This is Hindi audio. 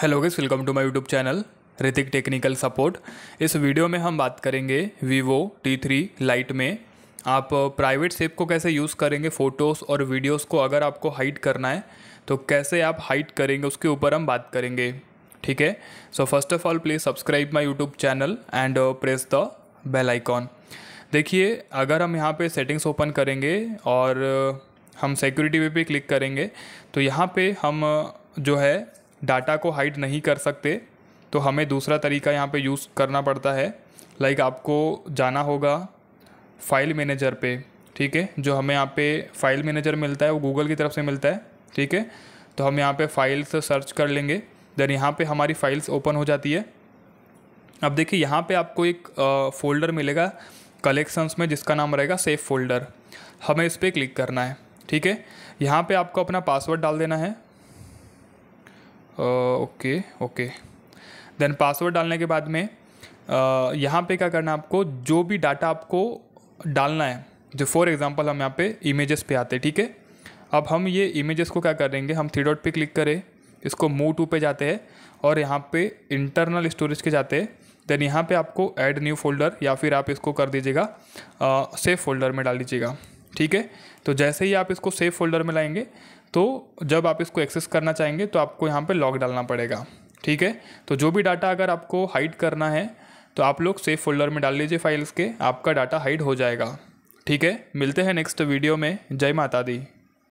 hello guys welcome to my YouTube channel Hrithik technical support इस वीडियो में हम बात करेंगे वीवो टी थ्री लाइट में आप प्राइवेट सेप को कैसे यूज़ करेंगे फ़ोटोज़ और वीडियोस को अगर आपको हाइट करना है तो कैसे आप हाइट करेंगे उसके ऊपर हम बात करेंगे ठीक है so first of all please subscribe my YouTube channel and press the bell icon देखिए अगर हम यहाँ पर सेटिंग्स ओपन करेंगे और हम सिक्योरिटी पे क्लिक करेंगे तो यहाँ पर हम जो है डाटा को हाइड नहीं कर सकते तो हमें दूसरा तरीका यहाँ पे यूज़ करना पड़ता है लाइक आपको जाना होगा फाइल मैनेजर पे ठीक है जो हमें यहाँ पे फाइल मैनेजर मिलता है वो गूगल की तरफ से मिलता है ठीक है तो हम यहाँ पे फाइल्स सर्च कर लेंगे देन यहाँ पे हमारी फाइल्स ओपन हो जाती है अब देखिए यहाँ पे आपको एक फ़ोल्डर मिलेगा कलेक्शंस में जिसका नाम रहेगा सेफ फोल्डर हमें इस पर क्लिक करना है ठीक है यहाँ पे आपको अपना पासवर्ड डाल देना है ओके ओके देन पासवर्ड डालने के बाद में uh, यहाँ पे क्या करना है आपको जो भी डाटा आपको डालना है जो फॉर एग्जांपल हम यहाँ पे इमेजेस पे आते हैं ठीक है अब हम ये इमेजेस को क्या करेंगे हम थ्री डॉट पे क्लिक करें इसको मूव टू पे जाते हैं और यहाँ पे इंटरनल स्टोरेज के जाते हैं देन यहाँ पे आपको ऐड न्यू फोल्डर या फिर आप इसको कर दीजिएगा सेफ फोल्डर में डाल दीजिएगा ठीक है तो जैसे ही आप इसको सेफ फोल्डर में लाएंगे तो जब आप इसको एक्सेस करना चाहेंगे तो आपको यहाँ पर लॉक डालना पड़ेगा ठीक है तो जो भी डाटा अगर आपको हाइड करना है तो आप लोग सेफ फोल्डर में डाल लीजिए फाइल्स के आपका डाटा हाइड हो जाएगा ठीक है मिलते हैं नेक्स्ट वीडियो में जय माता दी